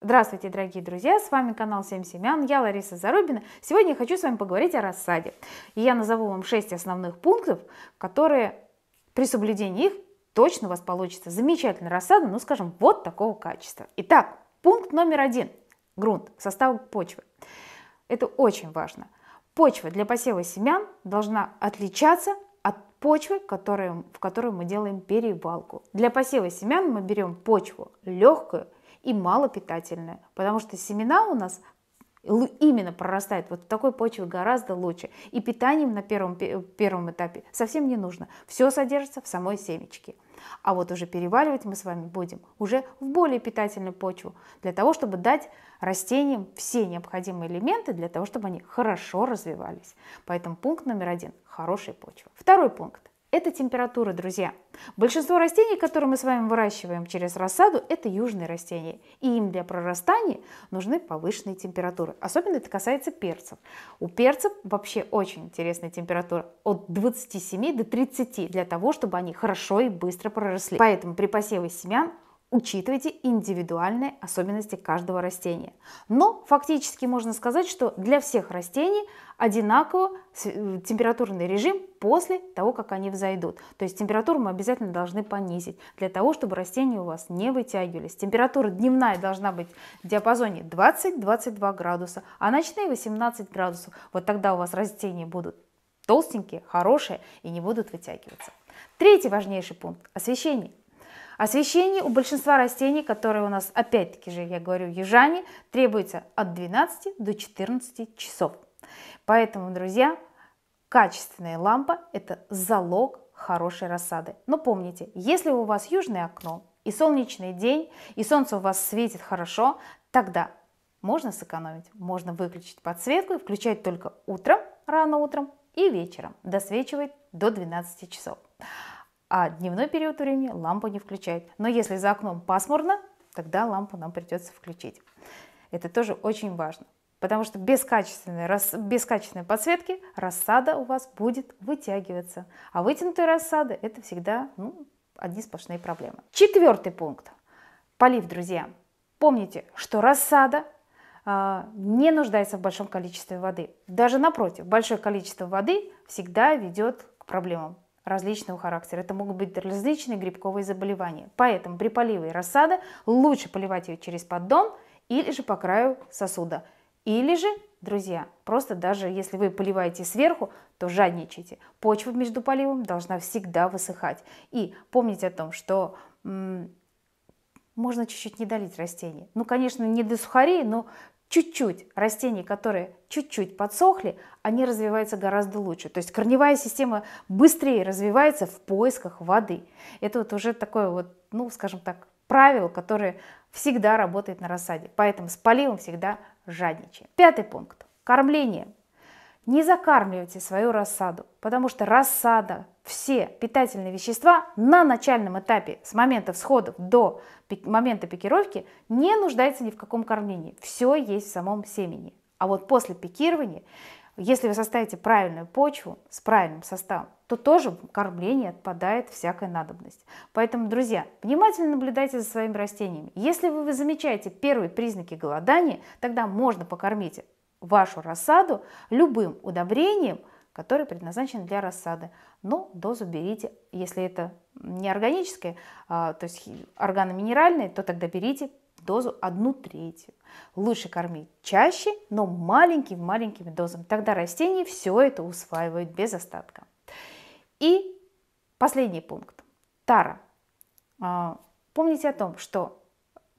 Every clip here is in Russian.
Здравствуйте, дорогие друзья! С вами канал 7 семян, я Лариса Зарубина. Сегодня я хочу с вами поговорить о рассаде. И я назову вам шесть основных пунктов, которые при соблюдении их точно у вас получится замечательная рассада, ну скажем, вот такого качества. Итак, пункт номер один – грунт, состав почвы. Это очень важно. Почва для посева семян должна отличаться от почвы, которые, в которую мы делаем перевалку. Для посева семян мы берем почву легкую, и малопитательная, потому что семена у нас именно прорастают вот в такой почве гораздо лучше. И питанием на первом, первом этапе совсем не нужно. Все содержится в самой семечке. А вот уже переваливать мы с вами будем уже в более питательную почву, для того, чтобы дать растениям все необходимые элементы, для того, чтобы они хорошо развивались. Поэтому пункт номер один – хорошая почва. Второй пункт это температура, друзья. Большинство растений, которые мы с вами выращиваем через рассаду, это южные растения. И им для прорастания нужны повышенные температуры. Особенно это касается перцев. У перцев вообще очень интересная температура от 27 до 30 для того, чтобы они хорошо и быстро проросли. Поэтому при посеве семян учитывайте индивидуальные особенности каждого растения. Но фактически можно сказать, что для всех растений одинаково э, температурный режим после того, как они взойдут. То есть температуру мы обязательно должны понизить, для того, чтобы растения у вас не вытягивались. Температура дневная должна быть в диапазоне 20-22 градуса, а ночные 18 градусов. Вот тогда у вас растения будут толстенькие, хорошие и не будут вытягиваться. Третий важнейший пункт – освещение. Освещение у большинства растений, которые у нас, опять-таки же, я говорю, ежане, требуется от 12 до 14 часов. Поэтому, друзья, качественная лампа – это залог хорошей рассады. Но помните, если у вас южное окно, и солнечный день, и солнце у вас светит хорошо, тогда можно сэкономить. Можно выключить подсветку и включать только утром, рано утром и вечером. Досвечивать до 12 часов а дневной период времени лампу не включать. Но если за окном пасмурно, тогда лампу нам придется включить. Это тоже очень важно, потому что без качественной, без качественной подсветки рассада у вас будет вытягиваться. А вытянутая рассада это всегда ну, одни сплошные проблемы. Четвертый пункт. Полив, друзья. Помните, что рассада а, не нуждается в большом количестве воды. Даже напротив, большое количество воды всегда ведет к проблемам различного характера. Это могут быть различные грибковые заболевания. Поэтому при поливе рассады лучше поливать ее через поддон или же по краю сосуда. Или же, друзья, просто даже если вы поливаете сверху, то жадничайте. Почва между поливом должна всегда высыхать. И помните о том, что можно чуть-чуть не долить растение. Ну, конечно, не до сухарей, но чуть-чуть растений, которые чуть-чуть подсохли, они развиваются гораздо лучше. То есть корневая система быстрее развивается в поисках воды. Это вот уже такое вот, ну, скажем так, правило, которое всегда работает на рассаде. Поэтому с поливом всегда жадничаем. Пятый пункт. Кормление. Не закармливайте свою рассаду, потому что рассада, все питательные вещества на начальном этапе с момента всходов до момента пикировки не нуждается ни в каком кормлении. Все есть в самом семени. А вот после пикирования, если вы составите правильную почву с правильным составом, то тоже кормление отпадает всякая надобность. Поэтому, друзья, внимательно наблюдайте за своими растениями. Если вы замечаете первые признаки голодания, тогда можно покормить вашу рассаду любым удобрением, которое предназначено для рассады. Но дозу берите, если это не органическое, а, то есть органоминеральное, то тогда берите дозу одну третью. Лучше кормить чаще, но маленькими-маленькими дозами. Тогда растения все это усваивают без остатка. И последний пункт. Тара. А, помните о том, что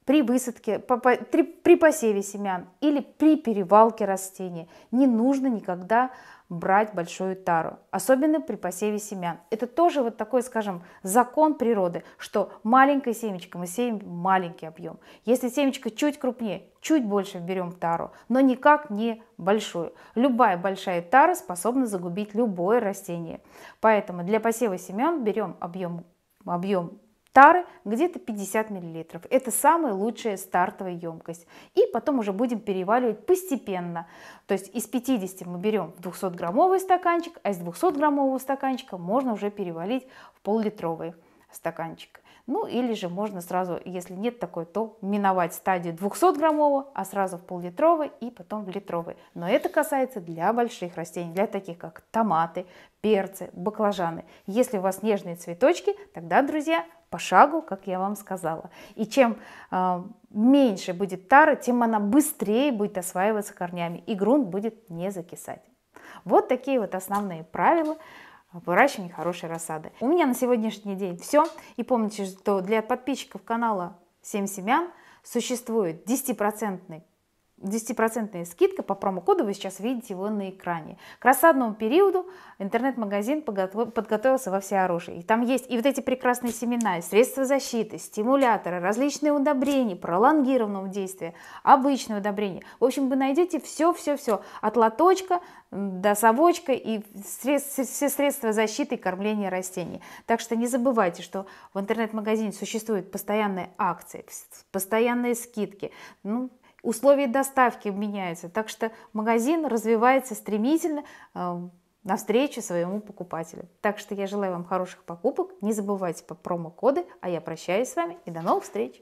при высадке, при посеве семян или при перевалке растений не нужно никогда брать большую тару, особенно при посеве семян. Это тоже вот такой, скажем, закон природы, что маленькое семечко мы сеем маленький объем. Если семечко чуть крупнее, чуть больше берем тару, но никак не большую. Любая большая тара способна загубить любое растение. Поэтому для посева семян берем объем, объем тары где-то 50 мл. Это самая лучшая стартовая емкость. И потом уже будем переваливать постепенно. То есть из 50 мы берем 200-граммовый стаканчик, а из 200-граммового стаканчика можно уже перевалить в пол-литровый стаканчик. Ну или же можно сразу, если нет такой, то миновать стадию 200-граммового, а сразу в пол-литровый и потом в литровый. Но это касается для больших растений, для таких как томаты, перцы, баклажаны. Если у вас нежные цветочки, тогда, друзья, по шагу, как я вам сказала. И чем э, меньше будет тара, тем она быстрее будет осваиваться корнями, и грунт будет не закисать. Вот такие вот основные правила выращивания хорошей рассады. У меня на сегодняшний день все. И помните, что для подписчиков канала 7 семян существует 10% 10% скидка по промокоду, вы сейчас видите его на экране. К рассадному периоду интернет-магазин подготовился во все оружие И там есть и вот эти прекрасные семена, средства защиты, стимуляторы, различные удобрения, пролонгированного действия, обычные удобрения. В общем, вы найдете все-все-все, от лоточка до совочка и средств, все средства защиты и кормления растений. Так что не забывайте, что в интернет-магазине существуют постоянные акции, постоянные скидки. Ну, условия доставки меняются. Так что магазин развивается стремительно э, навстречу своему покупателю. Так что я желаю вам хороших покупок, не забывайте про промокоды, а я прощаюсь с вами и до новых встреч!